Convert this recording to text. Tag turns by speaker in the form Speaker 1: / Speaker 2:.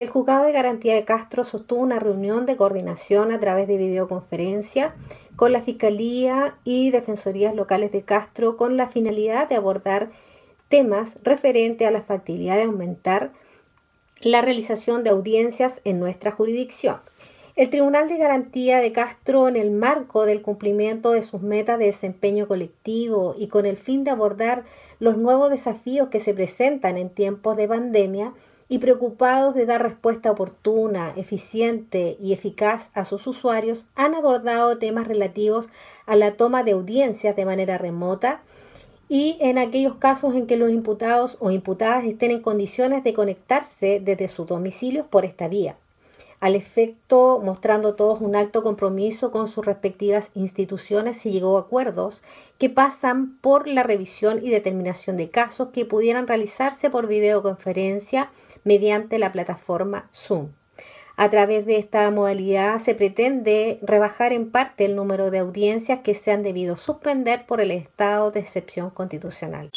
Speaker 1: El juzgado de garantía de Castro sostuvo una reunión de coordinación a través de videoconferencia con la Fiscalía y Defensorías Locales de Castro con la finalidad de abordar temas referentes a la factibilidad de aumentar la realización de audiencias en nuestra jurisdicción. El Tribunal de Garantía de Castro, en el marco del cumplimiento de sus metas de desempeño colectivo y con el fin de abordar los nuevos desafíos que se presentan en tiempos de pandemia, y preocupados de dar respuesta oportuna, eficiente y eficaz a sus usuarios, han abordado temas relativos a la toma de audiencias de manera remota y en aquellos casos en que los imputados o imputadas estén en condiciones de conectarse desde sus domicilios por esta vía al efecto mostrando todos un alto compromiso con sus respectivas instituciones se llegó a acuerdos que pasan por la revisión y determinación de casos que pudieran realizarse por videoconferencia mediante la plataforma Zoom. A través de esta modalidad se pretende rebajar en parte el número de audiencias que se han debido suspender por el estado de excepción constitucional.